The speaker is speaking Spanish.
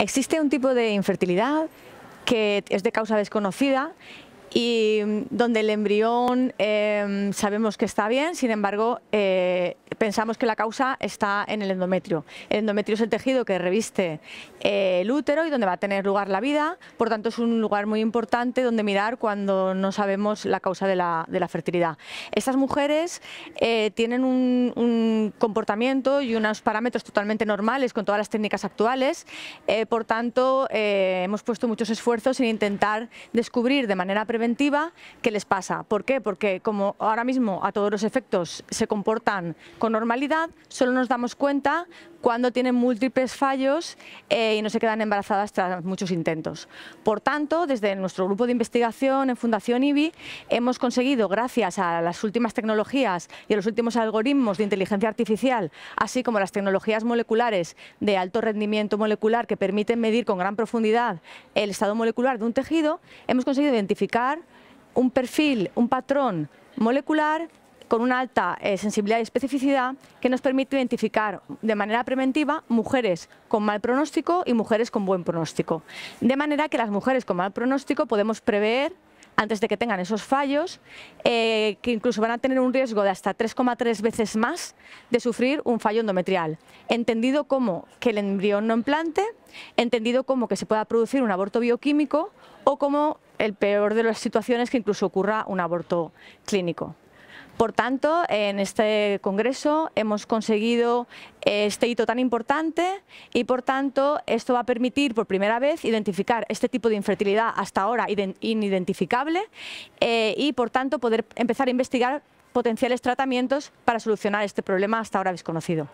Existe un tipo de infertilidad que es de causa desconocida y mm, donde el embrión em, sabemos que está bien, sin embargo, eh, pensamos que la causa está en el endometrio. El endometrio es el tejido que reviste eh, el útero y donde va a tener lugar la vida, por tanto es un lugar muy importante donde mirar cuando no sabemos la causa de la, de la fertilidad. Estas mujeres eh, tienen un, un, comportamiento y unos parámetros totalmente normales con todas las técnicas actuales, por tanto hemos puesto muchos esfuerzos en intentar descubrir de manera preventiva preventiva que les pasa. ¿Por qué? Porque como ahora mismo a todos los efectos se comportan con normalidad, solo nos damos cuenta cuando tienen múltiples fallos eh, y no se quedan embarazadas tras muchos intentos. Por tanto, desde nuestro grupo de investigación en Fundación IBI hemos conseguido, gracias a las últimas tecnologías y a los últimos algoritmos de inteligencia artificial, así como las tecnologías moleculares de alto rendimiento molecular que permiten medir con gran profundidad el estado molecular de un tejido, hemos conseguido identificar un perfil, un patrón molecular con una alta eh, sensibilidad y especificidad que nos permite identificar de manera preventiva mujeres con mal pronóstico y mujeres con buen pronóstico. De manera que las mujeres con mal pronóstico podemos prever antes de que tengan esos fallos, eh, que incluso van a tener un riesgo de hasta 3,3 veces más de sufrir un fallo endometrial. Entendido como que el embrión no implante, entendido como que se pueda producir un aborto bioquímico o como el peor de las situaciones que incluso ocurra un aborto clínico. Por tanto, en este Congreso hemos conseguido este hito tan importante y, por tanto, esto va a permitir por primera vez identificar este tipo de infertilidad hasta ahora inidentificable eh, y, por tanto, poder empezar a investigar potenciales tratamientos para solucionar este problema hasta ahora desconocido.